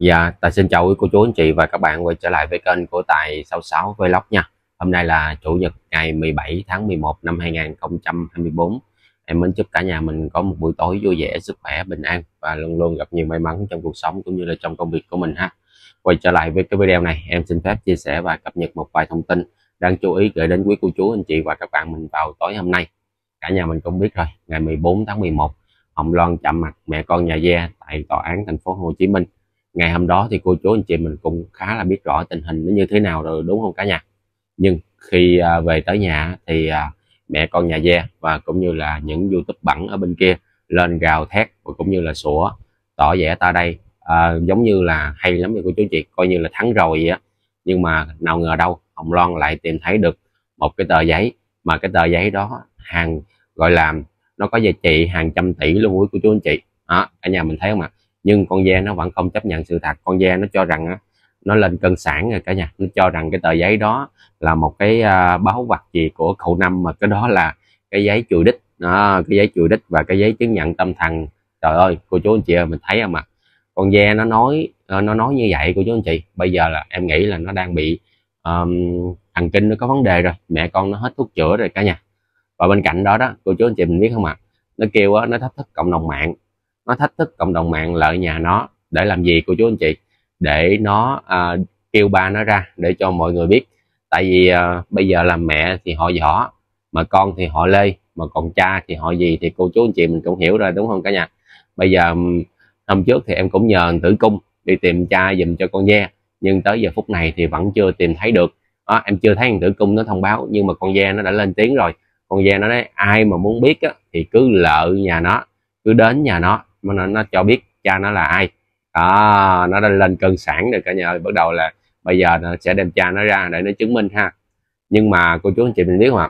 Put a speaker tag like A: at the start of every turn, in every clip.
A: Dạ, Tài xin chào quý cô chú anh chị và các bạn quay trở lại với kênh của Tài 66 Vlog nha. Hôm nay là Chủ nhật ngày 17 tháng 11 năm 2024. Em muốn chúc cả nhà mình có một buổi tối vui vẻ, sức khỏe, bình an và luôn luôn gặp nhiều may mắn trong cuộc sống cũng như là trong công việc của mình ha. Quay trở lại với cái video này, em xin phép chia sẻ và cập nhật một vài thông tin đang chú ý gửi đến quý cô chú anh chị và các bạn mình vào tối hôm nay. Cả nhà mình cũng biết rồi, ngày 14 tháng 11, Hồng Loan chạm mặt mẹ con nhà Gia tại tòa án thành phố Hồ Chí Minh ngày hôm đó thì cô chú anh chị mình cũng khá là biết rõ tình hình nó như thế nào rồi đúng không cả nhà nhưng khi à, về tới nhà thì à, mẹ con nhà ve và cũng như là những youtube bẩn ở bên kia lên gào thét và cũng như là sủa tỏ vẻ ta đây à, giống như là hay lắm rồi cô chú chị coi như là thắng rồi vậy á nhưng mà nào ngờ đâu hồng loan lại tìm thấy được một cái tờ giấy mà cái tờ giấy đó hàng gọi là nó có giá trị hàng trăm tỷ luôn quý cô chú anh chị đó à, cả nhà mình thấy không ạ à? nhưng con ve nó vẫn không chấp nhận sự thật con ve nó cho rằng á, nó lên cân sản rồi cả nhà nó cho rằng cái tờ giấy đó là một cái à, báo vật gì của cậu năm mà cái đó là cái giấy chùi đích đó, cái giấy chùi đích và cái giấy chứng nhận tâm thần trời ơi cô chú anh chị ơi mình thấy không ạ con ve nó nói ờ, nó nói như vậy cô chú anh chị bây giờ là em nghĩ là nó đang bị um, thần kinh nó có vấn đề rồi mẹ con nó hết thuốc chữa rồi cả nhà và bên cạnh đó đó cô chú anh chị mình biết không ạ à? nó kêu đó, nó thách thức cộng đồng mạng nó thách thức cộng đồng mạng lợi nhà nó để làm gì cô chú anh chị để nó à, kêu ba nó ra để cho mọi người biết tại vì à, bây giờ làm mẹ thì họ võ mà con thì họ lê mà còn cha thì họ gì thì cô chú anh chị mình cũng hiểu rồi đúng không cả nhà bây giờ hôm trước thì em cũng nhờ tử cung đi tìm cha dùm cho con ve nhưng tới giờ phút này thì vẫn chưa tìm thấy được à, em chưa thấy tử cung nó thông báo nhưng mà con ve nó đã lên tiếng rồi con ve nó nói ai mà muốn biết á, thì cứ lợ nhà nó cứ đến nhà nó mà nó, nó cho biết cha nó là ai đó nó đã lên cơn sản rồi cả nhà ơi bắt đầu là bây giờ nó sẽ đem cha nó ra để nó chứng minh ha nhưng mà cô chú anh chị mình biết không ạ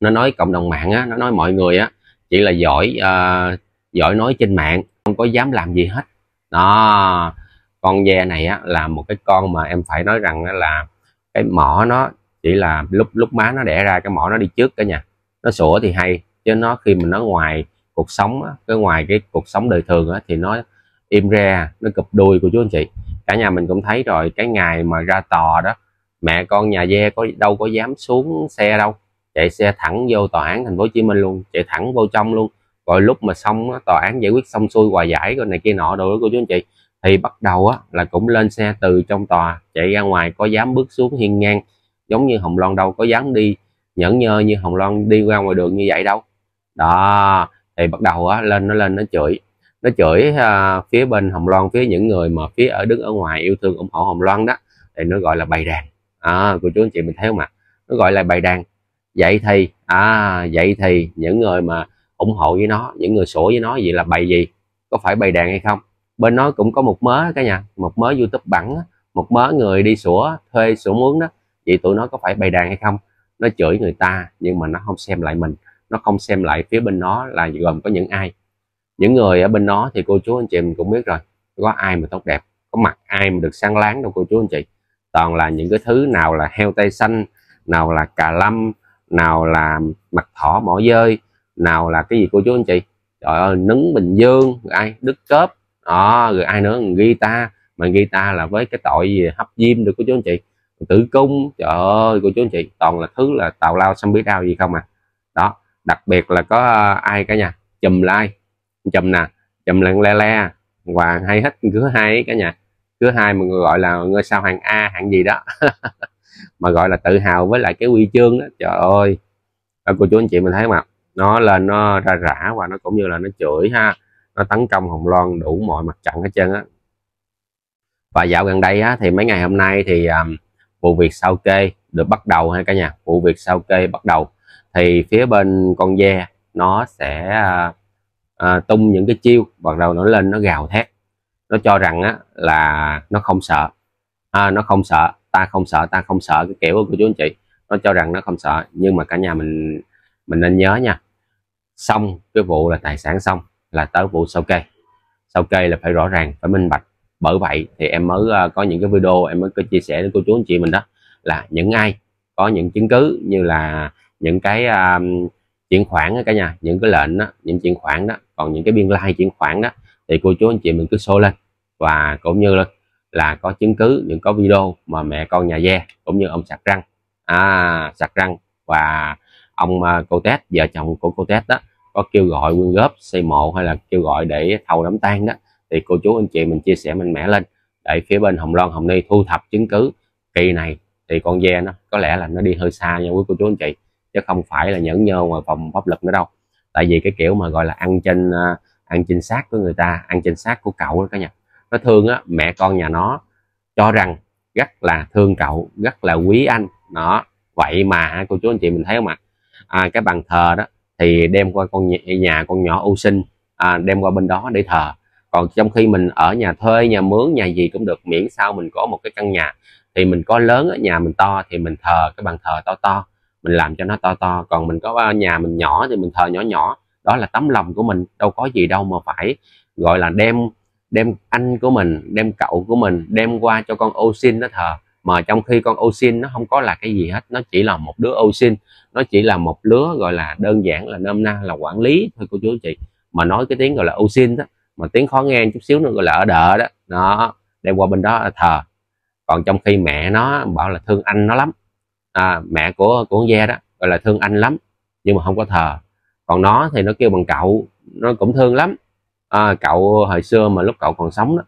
A: nó nói cộng đồng mạng á nó nói mọi người á chỉ là giỏi uh, giỏi nói trên mạng không có dám làm gì hết đó con ve này á là một cái con mà em phải nói rằng là cái mỏ nó chỉ là lúc lúc má nó đẻ ra cái mỏ nó đi trước cả nhà nó sủa thì hay chứ nó khi mình nó ngoài cuộc sống á, cái ngoài cái cuộc sống đời thường á, thì nó im ra nó cụp đuôi của chú anh chị cả nhà mình cũng thấy rồi cái ngày mà ra tòa đó mẹ con nhà ve có đâu có dám xuống xe đâu chạy xe thẳng vô tòa án thành phố hồ chí minh luôn chạy thẳng vô trong luôn rồi lúc mà xong á, tòa án giải quyết xong xuôi hòa giải rồi này kia nọ đồ đó của chú anh chị thì bắt đầu á là cũng lên xe từ trong tòa chạy ra ngoài có dám bước xuống hiên ngang giống như hồng loan đâu có dám đi nhẫn nhơ như hồng loan đi ra ngoài đường như vậy đâu đó thì bắt đầu á, lên nó lên nó chửi nó chửi à, phía bên hồng loan phía những người mà phía ở đứng ở ngoài yêu thương ủng hộ hồng loan đó thì nó gọi là bày đàn à, cô chú anh chị mình thấy không ạ nó gọi là bày đàn vậy thì à vậy thì những người mà ủng hộ với nó những người sổ với nó vậy là bày gì có phải bày đàn hay không bên nó cũng có một mớ cả nhà một mớ youtube bẩn một mớ người đi sủa thuê sủa mướn đó vậy tụi nó có phải bày đàn hay không nó chửi người ta nhưng mà nó không xem lại mình nó không xem lại phía bên nó là gồm có những ai những người ở bên nó thì cô chú anh chị mình cũng biết rồi có ai mà tốt đẹp có mặt ai mà được sáng láng đâu cô chú anh chị toàn là những cái thứ nào là heo tây xanh nào là cà lâm nào là mặt thỏ mỏ dơi nào là cái gì cô chú anh chị trời ơi nấn bình dương ai đức cớp đó rồi ai nữa ghi ta mà ghi ta là với cái tội gì hấp diêm được cô chú anh chị tử cung trời ơi cô chú anh chị toàn là thứ là tào lao xăm bí đau gì không à đặc biệt là có ờ, ai cả nhà chùm like chùm nè chùm lần le le và hay hết thứ hai cả nhà thứ hai mọi người gọi là ngôi sao hạng A hạng gì đó mà gọi là tự hào với lại cái huy chương đó trời ơi các ờ, cô chú anh chị mình thấy mà nó lên nó ra rã và nó cũng như là nó chửi ha nó tấn công hồng loan đủ mọi mặt trận hết trơn á và dạo gần đây á, thì mấy ngày hôm nay thì um, vụ việc sao kê được bắt đầu hay cả nhà vụ việc sao kê bắt đầu thì phía bên con ve nó sẽ à, à, tung những cái chiêu bắt đầu nó lên nó gào thét nó cho rằng á, là nó không sợ à, nó không sợ ta không sợ ta không sợ cái kiểu của chú anh chị nó cho rằng nó không sợ nhưng mà cả nhà mình mình nên nhớ nha xong cái vụ là tài sản xong là tới vụ sau kê sau kê là phải rõ ràng phải minh bạch bởi vậy thì em mới uh, có những cái video em mới có chia sẻ với cô chú anh chị mình đó là những ai có những chứng cứ như là những cái um, chuyển khoản cả nhà những cái lệnh đó những chuyển khoản đó còn những cái biên lai chuyển khoản đó thì cô chú anh chị mình cứ show lên và cũng như là, là có chứng cứ những có video mà mẹ con nhà ve cũng như ông sạc răng à, sạc răng và ông uh, cô test vợ chồng của cô test đó có kêu gọi quyên góp xây mộ hay là kêu gọi để thầu đám tang đó thì cô chú anh chị mình chia sẻ mạnh mẽ lên để phía bên hồng loan hồng ni thu thập chứng cứ kỳ này thì con ve nó có lẽ là nó đi hơi xa nha quý cô chú anh chị chứ không phải là nhẫn nhơ ngoài vòng pháp luật nữa đâu tại vì cái kiểu mà gọi là ăn trên à, ăn trên xác của người ta ăn trên xác của cậu đó cả nhà nó thương á mẹ con nhà nó cho rằng rất là thương cậu rất là quý anh nó vậy mà à, cô chú anh chị mình thấy không ạ à? cái bàn thờ đó thì đem qua con nhà, con nhỏ ưu sinh à, đem qua bên đó để thờ còn trong khi mình ở nhà thuê nhà mướn nhà gì cũng được miễn sao mình có một cái căn nhà thì mình có lớn ở nhà mình to thì mình thờ cái bàn thờ to to mình làm cho nó to to còn mình có ờ, nhà mình nhỏ thì mình thờ nhỏ nhỏ đó là tấm lòng của mình đâu có gì đâu mà phải gọi là đem đem anh của mình đem cậu của mình đem qua cho con ô xin nó thờ mà trong khi con ô xin nó không có là cái gì hết nó chỉ là một đứa ô xin nó chỉ là một lứa gọi là đơn giản là nôm na là quản lý thôi cô chú chị mà nói cái tiếng gọi là ô xin đó mà tiếng khó nghe chút xíu nữa gọi là ở đợ đó nó đem qua bên đó thờ còn trong khi mẹ nó bảo là thương anh nó lắm à, mẹ của của con ve đó gọi là thương anh lắm nhưng mà không có thờ còn nó thì nó kêu bằng cậu nó cũng thương lắm à, cậu hồi xưa mà lúc cậu còn sống đó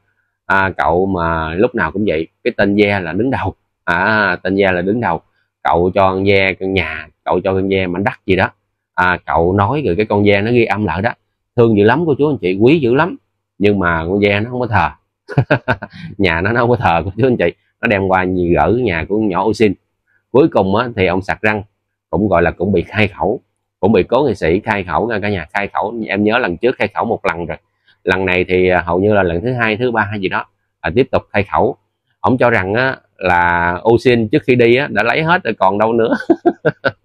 A: à, cậu mà lúc nào cũng vậy cái tên ve là đứng đầu à, tên ve là đứng đầu cậu cho con ve căn nhà cậu cho con ve mảnh đất gì đó à, cậu nói rồi cái con ve nó ghi âm lại đó thương dữ lắm cô chú anh chị quý dữ lắm nhưng mà con ve nó không có thờ nhà nó nó không có thờ cô chú anh chị nó đem qua gỡ nhà của nhỏ ô xin cuối cùng á, thì ông sạc răng cũng gọi là cũng bị khai khẩu cũng bị cố nghệ sĩ khai khẩu nha cả nhà khai khẩu em nhớ lần trước khai khẩu một lần rồi lần này thì à, hầu như là lần thứ hai thứ ba hay gì đó là tiếp tục khai khẩu ông cho rằng á, là oxin trước khi đi á, đã lấy hết rồi còn đâu nữa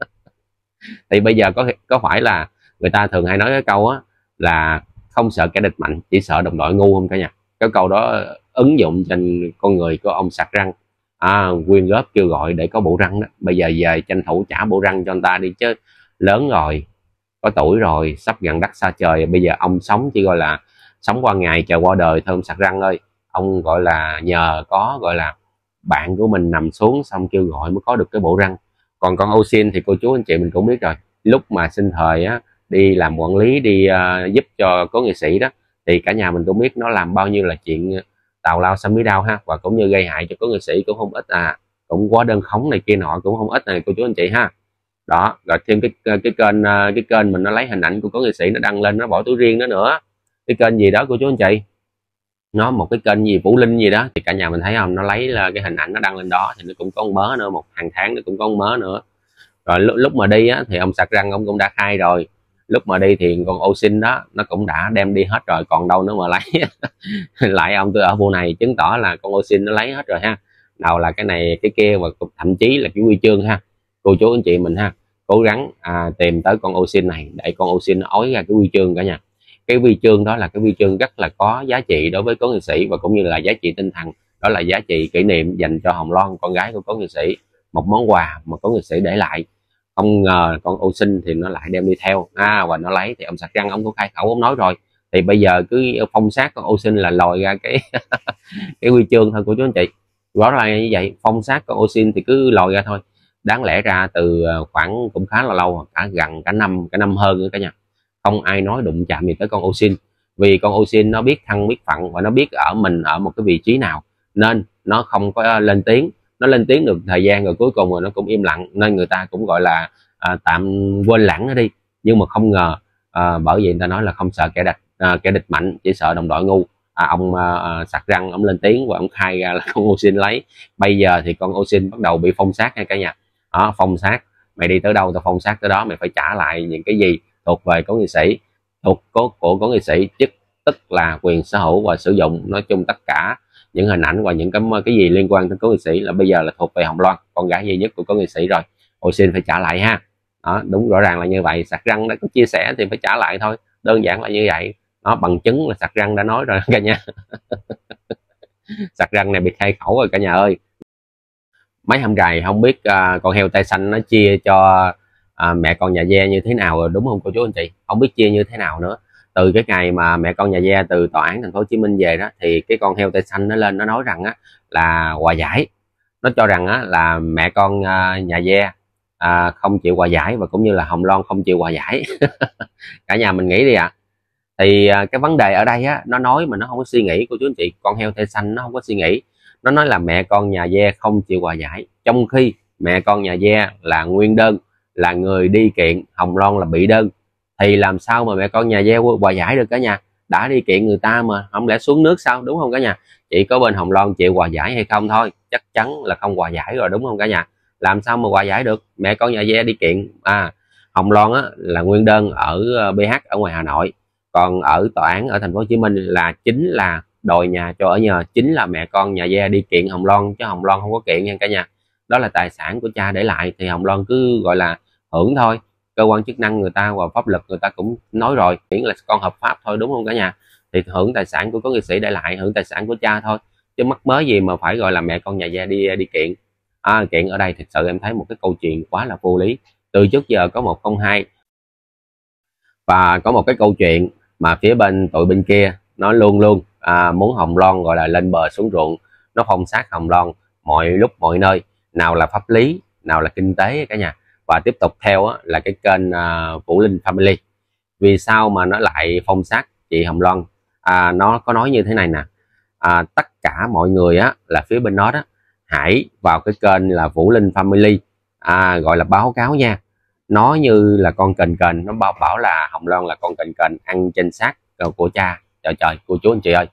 A: thì bây giờ có có phải là người ta thường hay nói cái câu á, là không sợ kẻ địch mạnh chỉ sợ đồng đội ngu không cả nhà cái câu đó ứng dụng trên con người của ông sạc răng à, quyên góp kêu gọi để có bộ răng đó bây giờ về tranh thủ trả bộ răng cho anh ta đi chứ lớn rồi có tuổi rồi sắp gần đất xa trời bây giờ ông sống chỉ gọi là sống qua ngày chờ qua đời thơm sạc răng ơi ông gọi là nhờ có gọi là bạn của mình nằm xuống xong kêu gọi mới có được cái bộ răng còn con oxin thì cô chú anh chị mình cũng biết rồi lúc mà sinh thời á đi làm quản lý đi uh, giúp cho có nghệ sĩ đó thì cả nhà mình cũng biết nó làm bao nhiêu là chuyện tào lao xâm mí đau ha và cũng như gây hại cho có nghệ sĩ cũng không ít à cũng quá đơn khống này kia nọ cũng không ít này cô chú anh chị ha đó rồi thêm cái cái kênh cái kênh mình à, nó lấy hình ảnh của có nghệ sĩ nó đăng lên nó bỏ túi riêng đó nữa cái kênh gì đó cô chú anh chị nó một cái kênh gì vũ linh gì đó thì cả nhà mình thấy không nó lấy là cái hình ảnh nó đăng lên đó thì nó cũng có mớ nữa một hàng tháng nó cũng có mớ nữa rồi lúc, lúc mà đi á, thì ông sạc răng ông cũng đã khai rồi lúc mà đi thì con ô xin đó nó cũng đã đem đi hết rồi còn đâu nữa mà lấy lại ông tôi ở vụ này chứng tỏ là con ô xin nó lấy hết rồi ha đầu là cái này cái kia và thậm chí là cái quy chương ha cô chú anh chị mình ha cố gắng à, tìm tới con ô xin này để con ô xin nó ói ra cái quy chương cả nhà cái huy chương đó là cái huy chương rất là có giá trị đối với cố nghệ sĩ và cũng như là giá trị tinh thần đó là giá trị kỷ niệm dành cho hồng loan con gái của cố nghệ sĩ một món quà mà cố nghệ sĩ để lại không ngờ con ô sinh thì nó lại đem đi theo à, và nó lấy thì ông sạc răng ông có khai khẩu ông nói rồi thì bây giờ cứ phong sát con ô sinh là lòi ra cái cái quy chương thôi của chú anh chị rõ ràng như vậy phong sát con ô sinh thì cứ lòi ra thôi đáng lẽ ra từ ờ, khoảng cũng khá là lâu cả gần cả năm cả năm hơn nữa cả nhà không ai nói đụng chạm gì tới con ô sinh vì con ô sinh nó biết thăng biết phận và nó biết ở mình ở một cái vị trí nào nên nó không có lên tiếng nó lên tiếng được thời gian rồi cuối cùng rồi nó cũng im lặng nên người ta cũng gọi là à, tạm quên lãng nó đi nhưng mà không ngờ à, bởi vì người ta nói là không sợ kẻ địch à, kẻ địch mạnh chỉ sợ đồng đội ngu à, ông à, à sặc răng ông lên tiếng và ông khai ra là con ô xin lấy bây giờ thì con ô xin bắt đầu bị phong sát hay cả nhà đó phong sát mày đi tới đâu tao phong sát tới đó mày phải trả lại những cái gì thuộc về có nghệ sĩ thuộc có của có nghệ sĩ chức tức là quyền sở hữu và sử dụng nói chung tất cả những hình ảnh và những cái cái gì liên quan tới cố nghệ sĩ là bây giờ là thuộc về hồng loan con gái duy nhất của cố nghệ sĩ rồi hồi xin phải trả lại ha đó, đúng rõ ràng là như vậy sạc răng đã có chia sẻ thì phải trả lại thôi đơn giản là như vậy nó bằng chứng là sạc răng đã nói rồi cả nhà sạc răng này bị khai khẩu rồi cả nhà ơi mấy hôm rày không biết uh, con heo tay xanh nó chia cho uh, mẹ con nhà ve như thế nào rồi đúng không cô chú anh chị không biết chia như thế nào nữa từ cái ngày mà mẹ con nhà Gia từ tòa án thành phố Hồ Chí Minh về đó thì cái con heo tây xanh nó lên nó nói rằng á là hòa giải nó cho rằng á là mẹ con à, nhà Gia à, không chịu hòa giải và cũng như là Hồng Loan không chịu hòa giải cả nhà mình nghĩ đi ạ à. thì à, cái vấn đề ở đây á nó nói mà nó không có suy nghĩ cô chú anh chị con heo tây xanh nó không có suy nghĩ nó nói là mẹ con nhà Gia không chịu hòa giải trong khi mẹ con nhà Gia là nguyên đơn là người đi kiện Hồng Loan là bị đơn thì làm sao mà mẹ con nhà gieo hòa giải được cả nhà đã đi kiện người ta mà không lẽ xuống nước sao đúng không cả nhà chỉ có bên hồng loan chịu hòa giải hay không thôi chắc chắn là không hòa giải rồi đúng không cả nhà làm sao mà hòa giải được mẹ con nhà ghe đi kiện à hồng loan á, là nguyên đơn ở ờ, bh ở ngoài hà nội còn ở tòa án ở thành phố hồ chí minh là chính là đòi nhà cho ở nhờ chính là mẹ con nhà ghe đi kiện hồng loan chứ hồng loan không có kiện nha cả nhà đó là tài sản của cha để lại thì hồng loan cứ gọi là hưởng thôi cơ quan chức năng người ta và pháp luật người ta cũng nói rồi miễn là con hợp pháp thôi đúng không cả nhà thì hưởng tài sản của có nghệ sĩ để lại hưởng tài sản của cha thôi chứ mắc mới gì mà phải gọi là mẹ con nhà gia đi đi kiện à, kiện ở đây thật sự em thấy một cái câu chuyện quá là vô lý từ trước giờ có một không hai và có một cái câu chuyện mà phía bên tội bên kia nó luôn luôn à, muốn hồng loan gọi là lên bờ xuống ruộng nó phong sát hồng loan mọi lúc mọi nơi nào là pháp lý nào là kinh tế cả nhà và tiếp tục theo á, là cái kênh à, Vũ Linh Family vì sao mà nó lại phong sát chị Hồng Loan à, nó có nói như thế này nè à, tất cả mọi người á là phía bên đó đó hãy vào cái kênh là Vũ Linh Family à, gọi là báo cáo nha nó như là con kênh kênh nó bảo, bảo là Hồng Loan là con kênh kênh ăn trên xác của cha trời trời cô chú anh chị ơi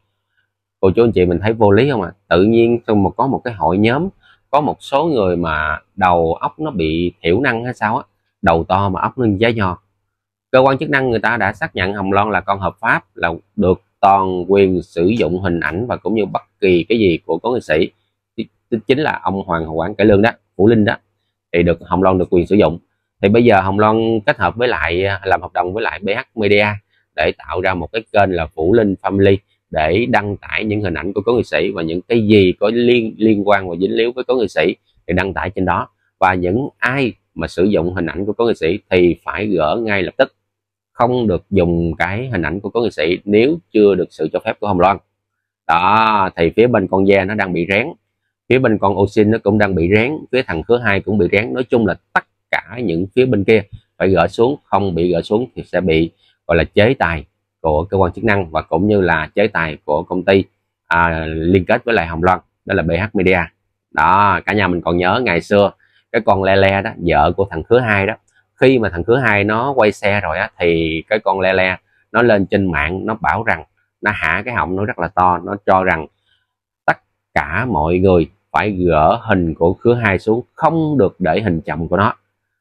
A: cô chú anh chị mình thấy vô lý không ạ à? tự nhiên xong mà có một cái hội nhóm có một số người mà đầu óc nó bị thiểu năng hay sao á đầu to mà óc nó giá nho cơ quan chức năng người ta đã xác nhận hồng loan là con hợp pháp là được toàn quyền sử dụng hình ảnh và cũng như bất kỳ cái gì của có nghệ sĩ chính là ông hoàng quảng cải lương đó vũ linh đó thì được hồng loan được quyền sử dụng thì bây giờ hồng loan kết hợp với lại làm hợp đồng với lại bh media để tạo ra một cái kênh là vũ linh family để đăng tải những hình ảnh của cố nghệ sĩ và những cái gì có liên liên quan và dính líu với cố nghệ sĩ thì đăng tải trên đó và những ai mà sử dụng hình ảnh của cố nghệ sĩ thì phải gỡ ngay lập tức không được dùng cái hình ảnh của cố nghệ sĩ nếu chưa được sự cho phép của Hồng Loan đó thì phía bên con da nó đang bị rén phía bên con oxin nó cũng đang bị rén phía thằng khứa hai cũng bị rén nói chung là tất cả những phía bên kia phải gỡ xuống không bị gỡ xuống thì sẽ bị gọi là chế tài của cơ quan chức năng và cũng như là chế tài của công ty à, liên kết với lại Hồng Loan đó là BH Media đó cả nhà mình còn nhớ ngày xưa cái con le le đó vợ của thằng khứa hai đó khi mà thằng khứa hai nó quay xe rồi á thì cái con le le nó lên trên mạng nó bảo rằng nó hạ cái họng nó rất là to nó cho rằng tất cả mọi người phải gỡ hình của khứa hai xuống không được để hình chồng của nó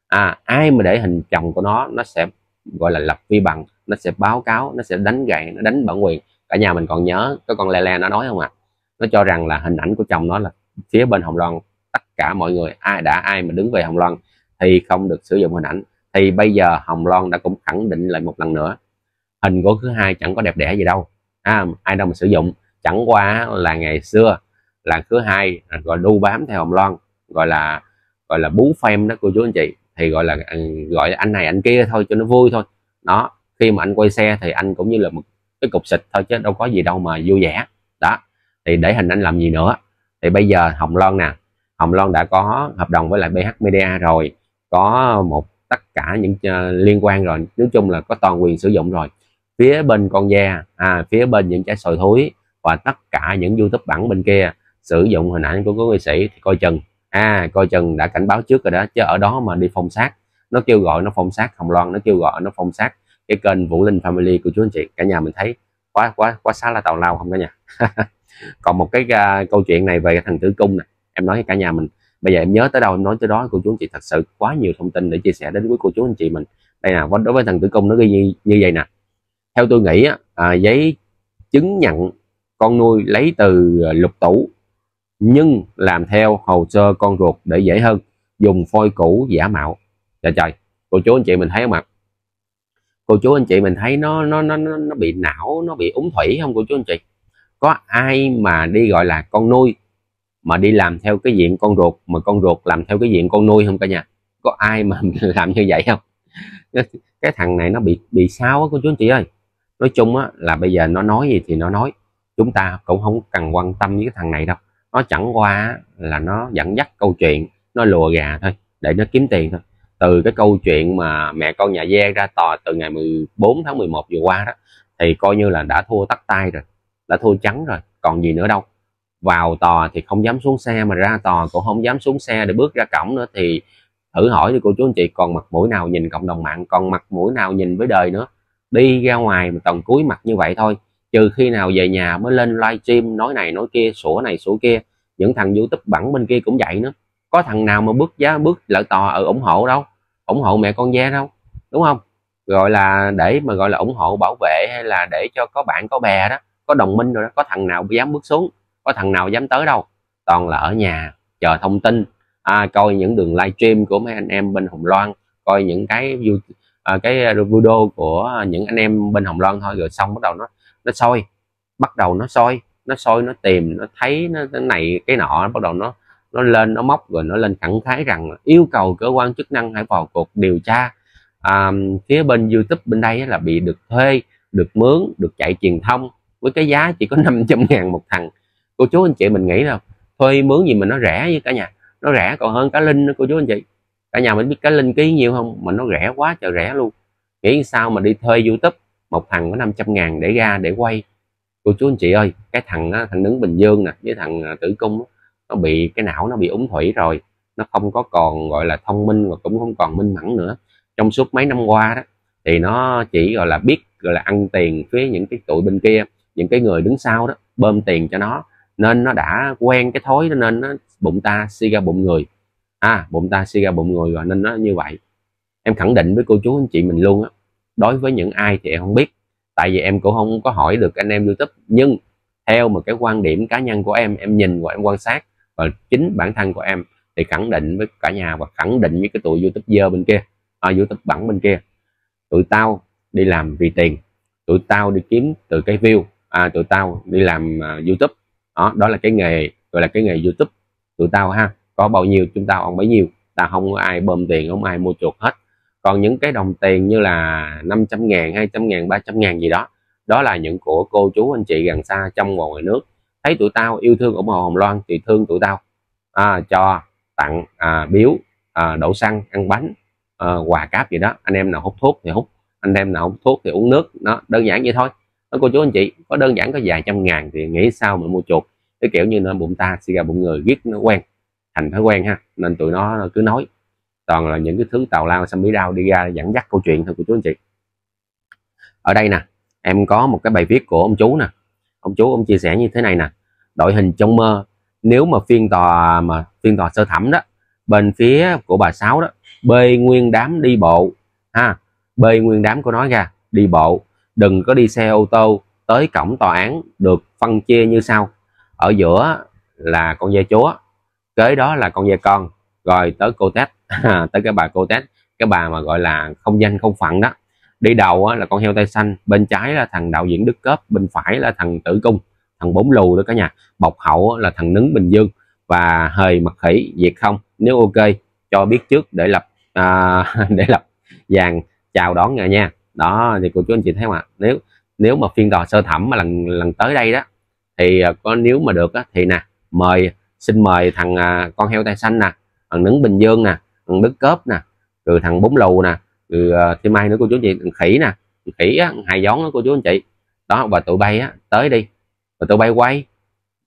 A: à ai mà để hình chồng của nó nó sẽ gọi là lập vi bằng nó sẽ báo cáo nó sẽ đánh gậy nó đánh bản quyền cả nhà mình còn nhớ có con le le nó nói không ạ à? nó cho rằng là hình ảnh của chồng nó là phía bên hồng loan tất cả mọi người ai đã ai mà đứng về hồng loan thì không được sử dụng hình ảnh thì bây giờ hồng loan đã cũng khẳng định lại một lần nữa hình của thứ hai chẳng có đẹp đẽ gì đâu à, ai đâu mà sử dụng chẳng qua là ngày xưa là thứ hai gọi đu bám theo hồng loan gọi là gọi là bú phem đó cô chú anh chị thì gọi là ừ, gọi là anh này anh kia thôi cho nó vui thôi đó khi mà anh quay xe thì anh cũng như là một cái cục xịt thôi chứ đâu có gì đâu mà vui vẻ đó thì để hình anh làm gì nữa thì bây giờ hồng loan nè hồng loan đã có hợp đồng với lại bh media rồi có một tất cả những uh, liên quan rồi nói chung là có toàn quyền sử dụng rồi phía bên con da à, phía bên những trái sồi thúi và tất cả những youtube bản bên kia sử dụng hình ảnh của cố nghệ sĩ thì coi chừng à coi chừng đã cảnh báo trước rồi đó chứ ở đó mà đi phong sát nó kêu gọi nó phong sát hồng loan nó kêu gọi nó phong sát cái kênh vũ linh family của chú anh chị cả nhà mình thấy quá quá quá xá là tào lao không cả nhà còn một cái uh, câu chuyện này về thằng tử cung nè em nói với cả nhà mình bây giờ em nhớ tới đâu em nói tới đó cô chú anh chị thật sự quá nhiều thông tin để chia sẻ đến với cô chú anh chị mình đây là đối với thằng tử cung nó ghi như, như vậy nè theo tôi nghĩ à, giấy chứng nhận con nuôi lấy từ à, lục tủ nhưng làm theo hồ sơ con ruột để dễ hơn dùng phôi cũ giả mạo trời dạ trời cô chú anh chị mình thấy không ạ cô chú anh chị mình thấy nó nó nó nó bị não nó bị úng thủy không cô chú anh chị có ai mà đi gọi là con nuôi mà đi làm theo cái diện con ruột mà con ruột làm theo cái diện con nuôi không cả nhà có ai mà làm như vậy không cái thằng này nó bị bị sao á cô chú anh chị ơi nói chung á là bây giờ nó nói gì thì nó nói chúng ta cũng không cần quan tâm với cái thằng này đâu nó chẳng qua là nó dẫn dắt câu chuyện nó lùa gà thôi để nó kiếm tiền thôi từ cái câu chuyện mà mẹ con nhà Ve ra tòa từ ngày 14 tháng 11 vừa qua đó thì coi như là đã thua tắt tay rồi đã thua trắng rồi còn gì nữa đâu vào tòa thì không dám xuống xe mà ra tòa cũng không dám xuống xe để bước ra cổng nữa thì thử hỏi đi cô chú anh chị còn mặt mũi nào nhìn cộng đồng mạng còn mặt mũi nào nhìn với đời nữa đi ra ngoài mà tầng cuối mặt như vậy thôi trừ khi nào về nhà mới lên livestream nói này nói kia sủa này sủa kia những thằng youtube bẩn bên kia cũng vậy nữa có thằng nào mà bước giá bước lợi tò ở ừ, ủng hộ đâu ủng hộ mẹ con da đâu đúng không gọi là để mà gọi là ủng hộ bảo vệ hay là để cho có bạn có bè đó có đồng minh rồi đó có thằng nào dám bước xuống có thằng nào dám tới đâu toàn là ở nhà chờ thông tin à, coi những đường livestream của mấy anh em bên Hồng Loan coi những cái à, cái video của những anh em bên Hồng Loan thôi rồi xong bắt đầu nó nó soi bắt đầu nó soi nó soi nó tìm nó thấy nó cái này cái nọ bắt đầu nó nó lên nó móc rồi nó lên khẳng khái rằng yêu cầu cơ quan chức năng hãy vào cuộc điều tra à, phía bên youtube bên đây là bị được thuê được mướn được chạy truyền thông với cái giá chỉ có 500 ngàn một thằng cô chú anh chị mình nghĩ là thuê mướn gì mà nó rẻ với cả nhà nó rẻ còn hơn cá linh nữa cô chú anh chị cả nhà mình biết cá linh ký nhiều không mà nó rẻ quá trời rẻ luôn nghĩ sao mà đi thuê youtube một thằng có 500 ngàn để ra để quay cô chú anh chị ơi cái thằng đó, thằng đứng Bình Dương nè với thằng à, tử cung đó, nó bị cái não nó bị úng thủy rồi nó không có còn gọi là thông minh và cũng không còn minh mẫn nữa trong suốt mấy năm qua đó thì nó chỉ gọi là biết gọi là ăn tiền phía những cái tụi bên kia những cái người đứng sau đó bơm tiền cho nó nên nó đã quen cái thói đó nên nó bụng ta suy ra bụng người à bụng ta suy ra bụng người rồi nên nó như vậy em khẳng định với cô chú anh chị mình luôn á đối với những ai thì em không biết tại vì em cũng không có hỏi được anh em youtube nhưng theo một cái quan điểm cá nhân của em em nhìn và em quan sát và chính bản thân của em thì khẳng định với cả nhà và khẳng định với cái tụi youtuber bên kia à, youtube bẩn bên kia tụi tao đi làm vì tiền tụi tao đi kiếm từ cái view à, tụi tao đi làm uh, youtube đó đó là cái nghề gọi là cái nghề youtube tụi tao ha có bao nhiêu chúng tao ông bấy nhiêu ta không có ai bơm tiền không ai mua chuột hết còn những cái đồng tiền như là 500 ngàn 200 ngàn 300 ngàn gì đó đó là những của cô chú anh chị gần xa trong và ngoài nước thấy tụi tao yêu thương ủng hộ Hồng Loan thì thương tụi tao à, cho tặng à, biếu à, đậu xăng ăn bánh à, quà cáp gì đó anh em nào hút thuốc thì hút anh em nào hút thuốc thì uống nước nó đơn giản vậy thôi đó, cô chú anh chị có đơn giản có vài trăm ngàn thì nghĩ sao mà mua chuột cái kiểu như nó bụng ta si ra bụng người giết nó quen thành thói quen ha nên tụi nó cứ nói toàn là những cái thứ tào lao xăm bí đao đi ra dẫn dắt câu chuyện thôi của chú anh chị ở đây nè em có một cái bài viết của ông chú nè ông chú ông chia sẻ như thế này nè đội hình trong mơ nếu mà phiên tòa mà phiên tòa sơ thẩm đó bên phía của bà sáu đó bê nguyên đám đi bộ ha bê nguyên đám của nó ra đi bộ đừng có đi xe ô tô tới cổng tòa án được phân chia như sau ở giữa là con dê chúa kế đó là con dê con rồi tới cô tét tới cái bà cô test cái bà mà gọi là không danh không phận đó đi đầu á, là con heo tay xanh bên trái là thằng đạo diễn đức cớp bên phải là thằng tử cung thằng bốn lù đó cả nhà bọc hậu là thằng nứng bình dương và hời mặt khỉ việt không nếu ok cho biết trước để lập à, để lập vàng chào đón nghe nha đó thì cô chú anh chị thấy mà nếu nếu mà phiên tòa sơ thẩm mà lần lần tới đây đó thì à, có nếu mà được á, thì nè mời xin mời thằng à, con heo tay xanh nè thằng nứng bình dương nè thằng đức cớp nè rồi thằng bốn lù nè rồi ờ, thêm Mai nữa cô chú anh chị thằng khỉ nè thằng khỉ á hai gión đó cô chú anh chị đó và tụi bay á tới đi và tụi bay quay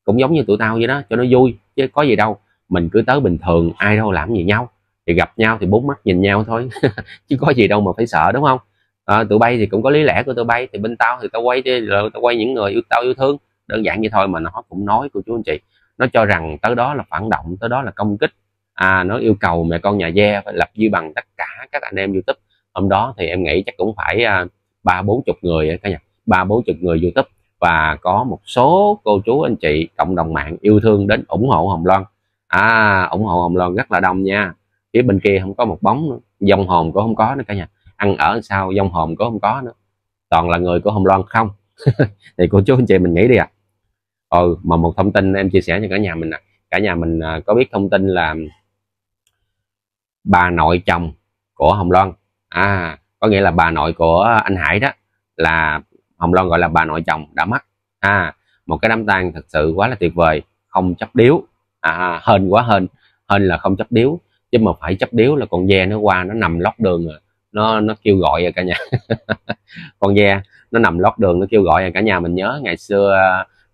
A: cũng giống như tụi tao vậy đó cho nó vui chứ có gì đâu mình cứ tới bình thường ai đâu làm gì nhau thì gặp nhau thì bốn mắt nhìn nhau thôi chứ có gì đâu mà phải sợ đúng không à, tụi bay thì cũng có lý lẽ của tụi bay thì bên tao thì tao quay đi rồi tao quay những người yêu tao yêu thương đơn giản vậy thôi mà nó cũng nói cô chú anh chị nó cho rằng tới đó là phản động tới đó là công kích à, nó yêu cầu mẹ con nhà Gia phải lập dư bằng tất cả các anh em YouTube hôm đó thì em nghĩ chắc cũng phải à, ba bốn chục người cả nhà ba bốn chục người YouTube và có một số cô chú anh chị cộng đồng mạng yêu thương đến ủng hộ Hồng Loan à ủng hộ Hồng Loan rất là đông nha phía bên kia không có một bóng nữa. dòng hồn cũng không có nữa cả nhà ăn ở sao dòng hồn cũng không có nữa toàn là người của Hồng Loan không thì cô chú anh chị mình nghĩ đi à ừ mà một thông tin em chia sẻ cho cả nhà mình à. cả nhà mình à, có biết thông tin là bà nội chồng của hồng loan à có nghĩa là bà nội của anh hải đó là hồng loan gọi là bà nội chồng đã mất à một cái đám tang thật sự quá là tuyệt vời không chấp điếu à, hên quá hên hên là không chấp điếu chứ mà phải chấp điếu là con ve nó qua nó nằm lót đường rồi à. nó nó kêu gọi rồi à cả nhà con ve nó nằm lót đường nó kêu gọi rồi à cả nhà mình nhớ ngày xưa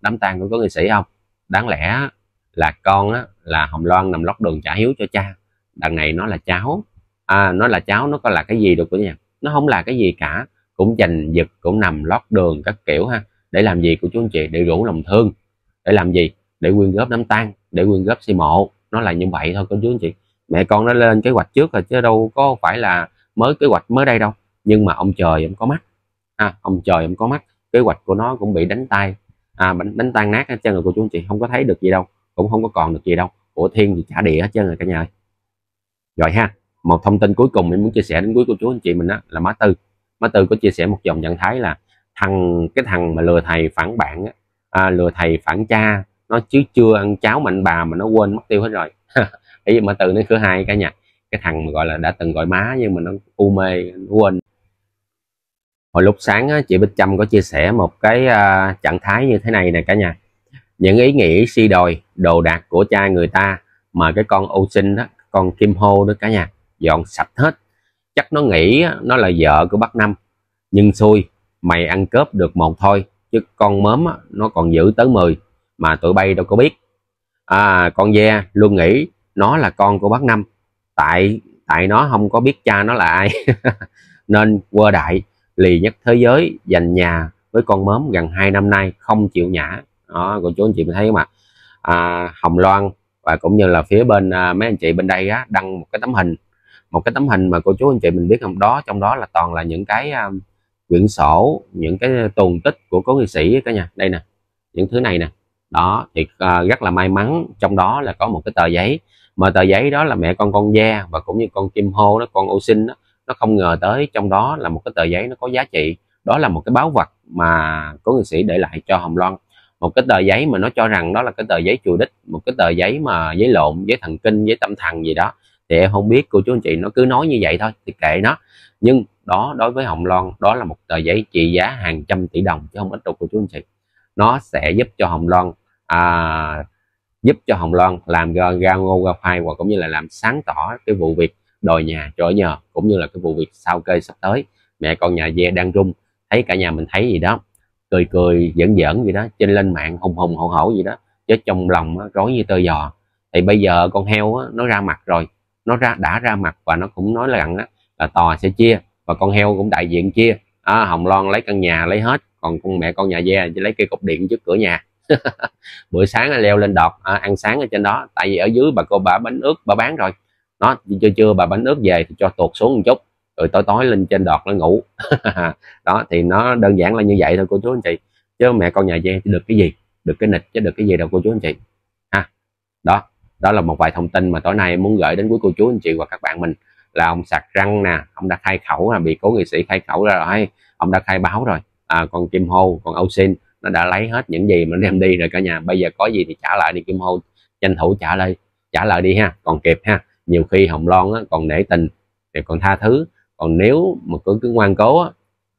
A: đám tang của có nghệ sĩ không đáng lẽ là con á là hồng loan nằm lót đường trả hiếu cho cha đằng này nó là cháu à, nó là cháu nó có là cái gì được của nhà nó không là cái gì cả cũng giành giật cũng nằm lót đường các kiểu ha để làm gì của chú anh chị để rủ lòng thương để làm gì để quyên góp đám tang để quyên góp xây mộ nó là như vậy thôi cô chú anh chị mẹ con nó lên kế hoạch trước rồi chứ đâu có phải là mới kế hoạch mới đây đâu nhưng mà ông trời ông có mắt à, ông trời ông có mắt kế hoạch của nó cũng bị đánh tay à, đánh, đánh tan nát hết trơn rồi cô chú anh chị không có thấy được gì đâu cũng không có còn được gì đâu của thiên thì trả địa hết trơn rồi cả nhà ơi rồi ha, một thông tin cuối cùng mình muốn chia sẻ đến quý cô chú anh chị mình đó là má tư. Má tư có chia sẻ một dòng trạng thái là thằng cái thằng mà lừa thầy phản bạn á, à, lừa thầy phản cha nó chứ chưa ăn cháo mạnh bà mà nó quên mất tiêu hết rồi. Ý má tư nó cửa hai cả nhà cái thằng mà gọi là đã từng gọi má nhưng mà nó u mê nó quên hồi lúc sáng á, chị Bích Trâm có chia sẻ một cái uh, trạng thái như thế này nè cả nhà những ý nghĩ si đồi đồ đạc của cha người ta mà cái con ô sinh đó, con kim hô đó cả nhà dọn sạch hết chắc nó nghĩ nó là vợ của bác năm nhưng xui mày ăn cướp được một thôi chứ con mớm nó còn giữ tới 10 mà tụi bay đâu có biết à con ve luôn nghĩ nó là con của bác năm tại tại nó không có biết cha nó là ai nên quơ đại lì nhất thế giới dành nhà với con mớm gần hai năm nay không chịu nhã đó cô chú anh chị mình thấy không ạ à, hồng loan và cũng như là phía bên à, mấy anh chị bên đây á, đăng một cái tấm hình một cái tấm hình mà cô chú anh chị mình biết không đó trong đó là toàn là những cái um, quyển sổ những cái tồn tích của cố nghệ sĩ cả nhà đây nè những thứ này nè đó thì uh, rất là may mắn trong đó là có một cái tờ giấy mà tờ giấy đó là mẹ con con da và cũng như con chim hô đó con ô sinh đó, nó không ngờ tới trong đó là một cái tờ giấy nó có giá trị đó là một cái báu vật mà cố nghệ sĩ để lại cho hồng loan một cái tờ giấy mà nó cho rằng đó là cái tờ giấy chùa đích một cái tờ giấy mà giấy lộn giấy thần kinh giấy tâm thần gì đó thì em không biết cô chú anh chị nó cứ nói như vậy thôi thì kệ nó nhưng đó đối với hồng loan đó là một tờ giấy trị giá hàng trăm tỷ đồng chứ không ít đâu cô chú anh chị nó sẽ giúp cho hồng loan à, giúp cho hồng loan làm ra ra ngô ra phai và cũng như là làm sáng tỏ cái vụ việc đòi nhà chỗ nhờ cũng như là cái vụ việc sao kê sắp tới mẹ con nhà dê đang rung thấy cả nhà mình thấy gì đó cười cười giỡn giỡn gì đó trên lên mạng hùng hùng hổ hổ gì đó chứ trong lòng á, rối như tơ giò thì bây giờ con heo á, nó ra mặt rồi nó ra đã ra mặt và nó cũng nói rằng á, là tòa sẽ chia và con heo cũng đại diện chia à, hồng loan lấy căn nhà lấy hết còn con mẹ con nhà ve chỉ lấy cây cục điện trước cửa nhà bữa sáng leo lên đọt à, ăn sáng ở trên đó tại vì ở dưới bà cô bà bánh ướt bà bán rồi nó chưa chưa bà bánh ướt về thì cho tuột xuống một chút rồi tối tối lên trên đọt nó ngủ đó thì nó đơn giản là như vậy thôi cô chú anh chị chứ mẹ con nhà giang được cái gì được cái nịch chứ được cái gì đâu cô chú anh chị ha đó đó là một vài thông tin mà tối nay em muốn gửi đến quý cô chú anh chị và các bạn mình là ông sạc răng nè ông đã khai khẩu là bị cố nghệ sĩ khai khẩu ra rồi ông đã khai báo rồi à, còn kim hô còn âu xin nó đã lấy hết những gì mà đem đi rồi cả nhà bây giờ có gì thì trả lại đi kim hô tranh thủ trả lại trả lại đi ha còn kịp ha nhiều khi hồng loan á, còn nể tình thì còn tha thứ còn nếu mà cứ cứ ngoan cố á,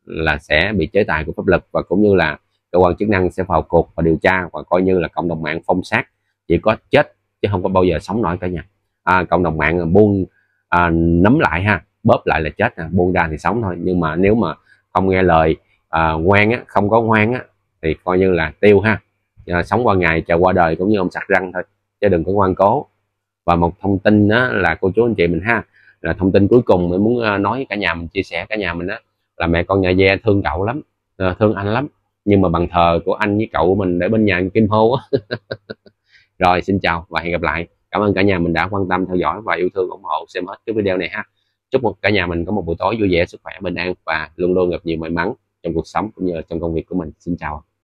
A: là sẽ bị chế tài của pháp luật và cũng như là cơ quan chức năng sẽ vào cuộc và điều tra và coi như là cộng đồng mạng phong sát chỉ có chết chứ không có bao giờ sống nổi cả nhà à, cộng đồng mạng buông à, nắm lại ha bóp lại là chết à, buông ra thì sống thôi nhưng mà nếu mà không nghe lời à, ngoan á, không có ngoan á, thì coi như là tiêu ha à, sống qua ngày chờ qua đời cũng như ông sạc răng thôi chứ đừng có ngoan cố và một thông tin đó là cô chú anh chị mình ha là thông tin cuối cùng mình muốn ờ, nói với cả nhà mình chia sẻ cả nhà mình đó là mẹ con nhà Gia thương cậu lắm ờ, thương anh lắm nhưng mà bàn thờ của anh với cậu mình để bên nhà Kim Hô á rồi xin chào và hẹn gặp lại cảm ơn cả nhà mình đã quan tâm theo dõi và yêu thương ủng hộ xem hết cái video này ha chúc một cả nhà mình có một buổi tối vui vẻ sức khỏe bình an và luôn luôn gặp nhiều may mắn trong cuộc sống cũng như trong công việc của mình xin chào